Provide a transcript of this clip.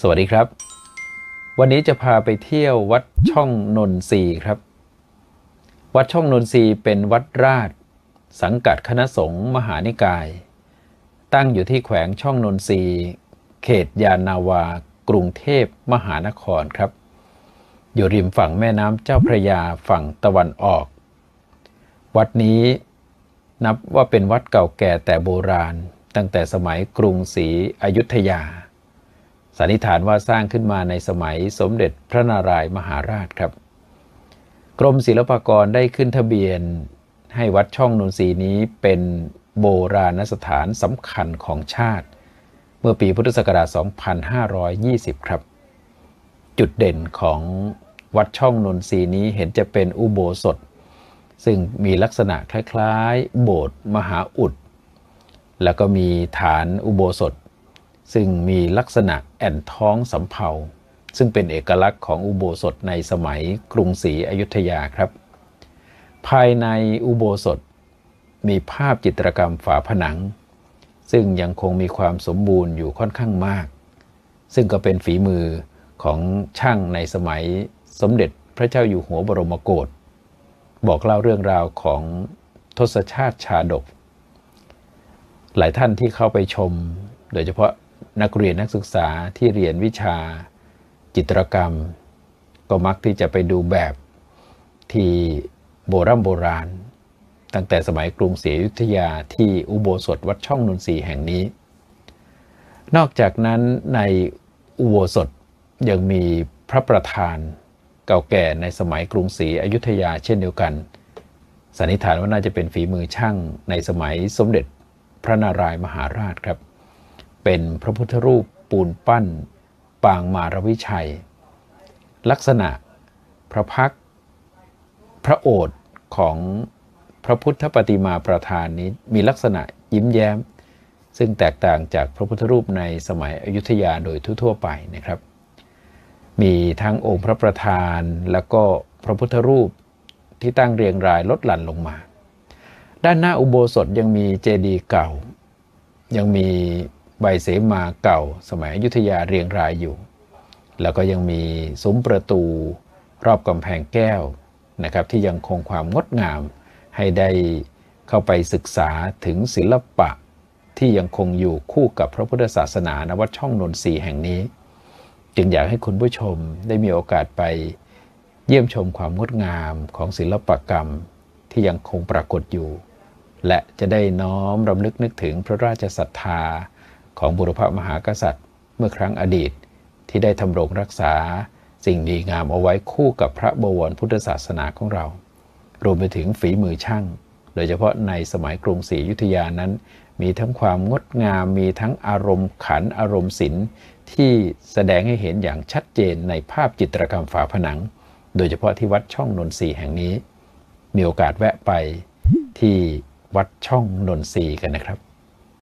สวัสดีครับ วันนี้จะพาไปเที่ยววัดช่องนนทรีครับ วัดช่องนนทรีเป็นวัดราช สังกัดคณะสงฆ์มหานิกาย ตั้งอยู่ที่แขวงช่องนนทรีเขตยานาวากรุงเทพมหานครครับ อยู่ริมฝั่งแม่น้ำเจ้าพระยาฝั่งตะวันออก วัดนี้นับว่าเป็นวัดเก่าแก่แต่โบราณ ตั้งแต่สมัยกรุงศรีอยุธยาสันนิษฐานว่าสร้างขึ้นมาในสมัยสมเด็จพระนารายมหาราชครับ กรมศิลปากรได้ขึ้นทะเบียนให้วัดช่องนนทรีนี้เป็นโบราณสถานสำคัญของชาติ เมื่อปีพุทธศักราช 2520 ครับ จุดเด่นของวัดช่องนนทรีนี้เห็นจะเป็นอุโบสถ ซึ่งมีลักษณะคล้าย ๆ โบสถ์มหาอุดแล้วก็มีฐานอุโบสถซึ่งมีลักษณะแอ่นท้องสำเภา ซึ่งเป็นเอกลักษณ์ของอุโบสถในสมัยกรุงศรีอยุธยาครับ ภายในอุโบสถมีภาพจิตรกรรมฝาผนัง ซึ่งยังคงมีความสมบูรณ์อยู่ค่อนข้างมาก ซึ่งก็เป็นฝีมือของช่างในสมัยสมเด็จพระเจ้าอยู่หัวบรมโกศบอกเล่าเรื่องราวของทศชาติชาดก หลายท่านที่เข้าไปชม โดยเฉพาะนักเรียนนักศึกษาที่เรียนวิชาจิตรกรรมก็มักที่จะไปดูแบบที่โบรโบราณ ตั้งแต่สมัยกรุงศรีอยุธยาที่อุโบสถวัดช่องนนทรีแห่งนี้ นอกจากนั้นในอุโบสถยังมีพระประธานเก่าแก่ในสมัยกรุงศรีอยุธยา เช่นเดียวกันสันนิษฐานว่าน่าจะเป็นฝีมือช่างในสมัยสมเด็จพระนารายมหาราชครับเป็นพระพุทธรูปปูนปั้น ปางมารวิชัย ลักษณะพระพัก พระโอษฐ์ของพระพุทธปฏิมาประธานนี้มีลักษณะยิ้มแย้ม ซึ่งแตกต่างจากพระพุทธรูปในสมัยอยุธยาโดยทั่วๆไปนะครับ มีทั้งองค์พระประธานแล้วก็พระพุทธรูปที่ตั้งเรียงรายลดหลั่นลงมา ด้านหน้าอุโบสถยังมีเจดีย์เก่ายังมีใบเสมาเก่าสมัยยุทธยาเรียงรายอยู่ แล้วก็ยังมีซุ้มประตู รอบกำแพงแก้วนะครับที่ยังคงความงดงามให้ได้เข้าไปศึกษาถึงศิลปะที่ยังคงอยู่คู่กับพระพุทธศาสนาณวัดช่องนนทรีแห่งนี้ จึงอยากให้คุณผู้ชมได้มีโอกาสไป เยี่ยมชมความงดงามของศิลปกรรมที่ยังคงปรากฏอยู่ และจะได้น้อมรำลึกนึกถึงพระราชศรัทธาของบุรพมหากษัตริย์ เมื่อครั้งอดีตที่ได้ทำรงรักษา สิ่งดีงามเอาไว้คู่กับพระบวรพุทธศาสนาของเรา รวมไปถึงฝีมือช่าง โดยเฉพาะในสมัยกรุงศรีอยุธยานั้น มีทั้งความงดงาม มีทั้งอารมณ์ขันอารมณ์ศิลป์ที่แสดงให้เห็นอย่างชัดเจนในภาพจิตรกรรมฝาผนัง โดยเฉพาะที่วัดช่องนนทรีแห่งนี้ มีโอกาสแวะไปที่วัดช่องนนทรีกันนะครับ